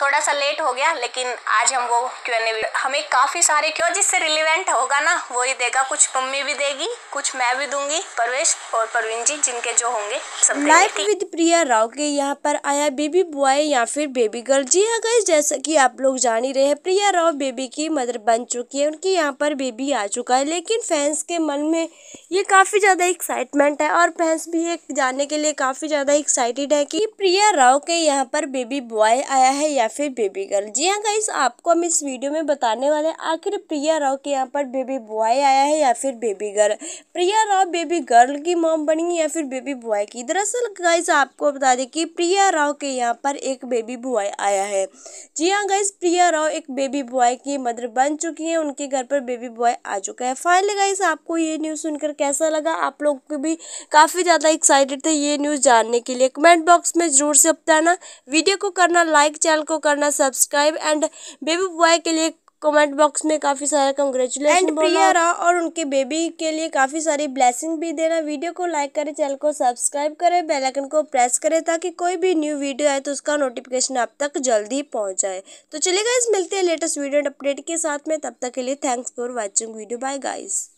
थोड़ा सा लेट हो गया लेकिन आज हम वो क्यू एन हमें काफ़ी सारे क्यों जिससे रिलेवेंट होगा ना वो ही देगा कुछ मम्मी भी देगी कुछ मैं भी दूंगी परवेश और परवीन जी जिनके जो होंगे सब लाइफ विद प्रिया राव के यहाँ पर आया बेबी बॉय या फिर बेबी गर्ल जी हाँ गई जैसा कि आप लोग जान ही रहे हैं प्रिया राव बेबी की मदर बन चुकी है उनके यहाँ पर बेबी आ चुका है लेकिन फैंस के मन में ये काफ़ी ज़्यादा एक्साइटमेंट है और फैंस भी ये जानने के लिए काफ़ी ज़्यादा एक्साइटेड है की प्रिया राव के यहाँ पर बेबी बॉय आया है या या फिर बेबी गर्ल जी हाँ गाइस आपको हम इस वीडियो में बताने वाले आखिर प्रिया राव के यहाँ पर बेबी बॉय आया है या फिर baby girl Priya Rao baby girl की मॉम बनी या फिर बेबी बॉय की दरअसल गाइस आपको बता दें कि प्रिया राव के यहाँ पर एक बेबी बॉय आया है जी हाँ गाइस प्रिया राव एक बेबी बॉय की मदर बन चुकी है उनके घर पर बेबी बॉय आ चुका है फाइनली गाइस आपको ये न्यूज़ सुनकर कैसा लगा आप लोग को भी काफ़ी ज़्यादा एक्साइटेड थे ये न्यूज़ जानने के लिए कमेंट बॉक्स में ज़रूर से बताना वीडियो को करना लाइक चैनल को करना सब्सक्राइब एंड बेबी बॉय के लिए कमेंट बॉक्स में काफ़ी सारा कंग्रेचुलेशन एंड प्रिया राव और उनके बेबी के लिए काफ़ी सारी ब्लेसिंग भी देना वीडियो को लाइक करें चैनल को सब्सक्राइब करें बेल आइकन को प्रेस करें ताकि कोई भी न्यू वीडियो आए तो उसका नोटिफिकेशन आप तक जल्दी पहुंच जाए तो चलिए गाइस मिलते हैं लेटेस्ट वीडियो अपडेट के साथ में तब तक के लिए thanks for watching video bye guys